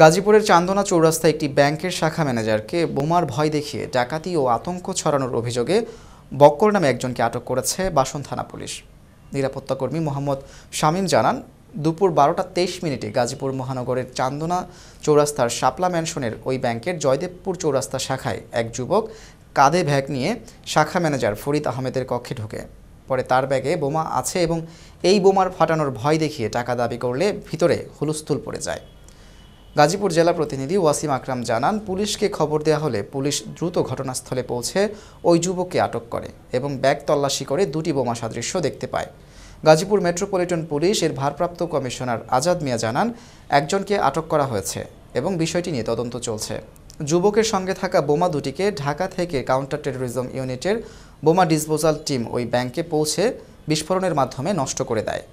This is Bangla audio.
গাজীপুরের চান্দনা চৌরাস্তায় একটি ব্যাংকের শাখা ম্যানেজারকে বোমার ভয় দেখিয়ে ডাকাতি ও আতঙ্ক ছড়ানোর অভিযোগে বক্কর নামে একজনকে আটক করেছে বাসন থানা পুলিশ নিরাপত্তাকর্মী মোহাম্মদ শামীম জানান দুপুর বারোটা তেইশ মিনিটে গাজীপুর মহানগরের চান্দনা চৌরাস্তার শাপলা ম্যানশনের ওই ব্যাংকের জয়দেবপুর চৌরাস্তা শাখায় এক যুবক কাঁধে ব্যাগ নিয়ে শাখা ম্যানেজার ফরিদ আহমেদের কক্ষে ঢোকে পরে তার ব্যাগে বোমা আছে এবং এই বোমার ফাটানোর ভয় দেখিয়ে টাকা দাবি করলে ভিতরে হুলস্থুল পড়ে যায় গাজীপুর জেলা প্রতিনিধি ওয়াসিম আকরাম জানান পুলিশকে খবর দেওয়া হলে পুলিশ দ্রুত ঘটনাস্থলে পৌঁছে ওই যুবককে আটক করে এবং ব্যাগ তল্লাশি করে দুটি বোমা সাদৃশ্য দেখতে পায় গাজীপুর মেট্রোপলিটন পুলিশ এর ভারপ্রাপ্ত কমিশনার আজাদ মিয়া জানান একজনকে আটক করা হয়েছে এবং বিষয়টি নিয়ে তদন্ত চলছে যুবকের সঙ্গে থাকা বোমা দুটিকে ঢাকা থেকে কাউন্টার টেরোরিজম ইউনিটের বোমা ডিসপোজাল টিম ওই ব্যাংকে পৌঁছে বিস্ফোরণের মাধ্যমে নষ্ট করে দেয়